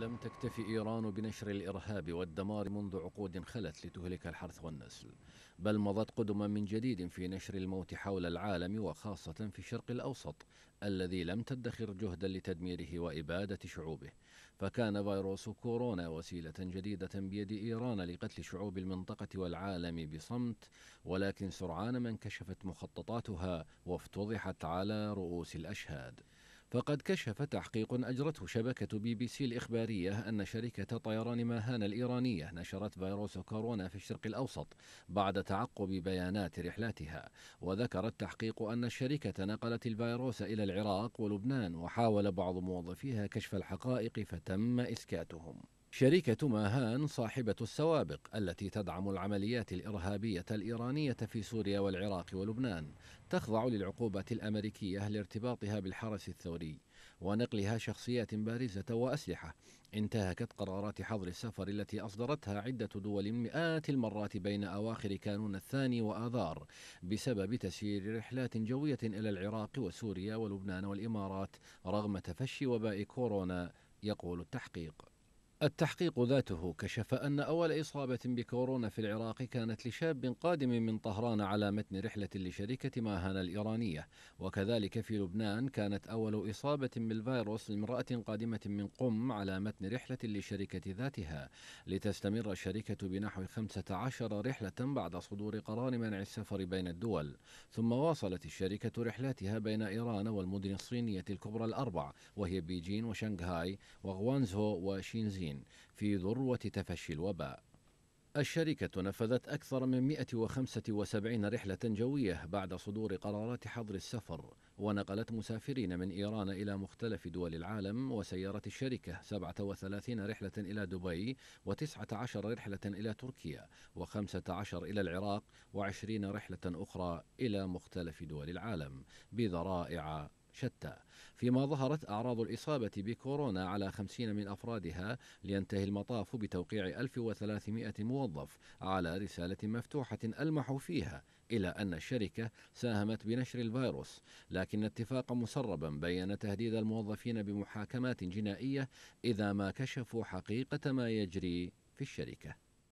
لم تكتف إيران بنشر الإرهاب والدمار منذ عقود خلت لتهلك الحرث والنسل بل مضت قدما من جديد في نشر الموت حول العالم وخاصة في الشرق الأوسط الذي لم تدخر جهدا لتدميره وإبادة شعوبه فكان فيروس كورونا وسيلة جديدة بيد إيران لقتل شعوب المنطقة والعالم بصمت ولكن سرعان ما انكشفت مخططاتها وافتضحت على رؤوس الأشهاد فقد كشف تحقيق أجرته شبكة بي بي سي الإخبارية أن شركة طيران ماهان الإيرانية نشرت فيروس كورونا في الشرق الأوسط بعد تعقب بيانات رحلاتها وذكر التحقيق أن الشركة نقلت الفيروس إلى العراق ولبنان وحاول بعض موظفيها كشف الحقائق فتم إسكاتهم شركة ماهان صاحبة السوابق التي تدعم العمليات الإرهابية الإيرانية في سوريا والعراق ولبنان تخضع للعقوبات الأمريكية لارتباطها بالحرس الثوري ونقلها شخصيات بارزة وأسلحة انتهكت قرارات حظر السفر التي أصدرتها عدة دول مئات المرات بين أواخر كانون الثاني وآذار بسبب تسيير رحلات جوية إلى العراق وسوريا ولبنان والإمارات رغم تفشي وباء كورونا يقول التحقيق التحقيق ذاته كشف أن أول إصابة بكورونا في العراق كانت لشاب قادم من طهران على متن رحلة لشركة ماهان الإيرانية وكذلك في لبنان كانت أول إصابة بالفيروس لامرأة قادمة من قم على متن رحلة لشركة ذاتها لتستمر الشركة بنحو 15 رحلة بعد صدور قرار منع السفر بين الدول ثم واصلت الشركة رحلاتها بين إيران والمدن الصينية الكبرى الأربع وهي بيجين وشنغهاي وغوانزهو وشينزين الموظفين في ذروة تفشي الوباء الشركة نفذت أكثر من 175 رحلة جوية بعد صدور قرارات حظر السفر ونقلت مسافرين من إيران إلى مختلف دول العالم وسيرت الشركة 37 رحلة إلى دبي و19 رحلة إلى تركيا و15 إلى العراق و20 رحلة أخرى إلى مختلف دول العالم بذرائع شتى فيما ظهرت أعراض الإصابة بكورونا على 50 من أفرادها لينتهي المطاف بتوقيع 1300 موظف على رسالة مفتوحة ألمح فيها إلى أن الشركة ساهمت بنشر الفيروس لكن اتفاقا مسربا بين تهديد الموظفين بمحاكمات جنائية إذا ما كشفوا حقيقة ما يجري في الشركه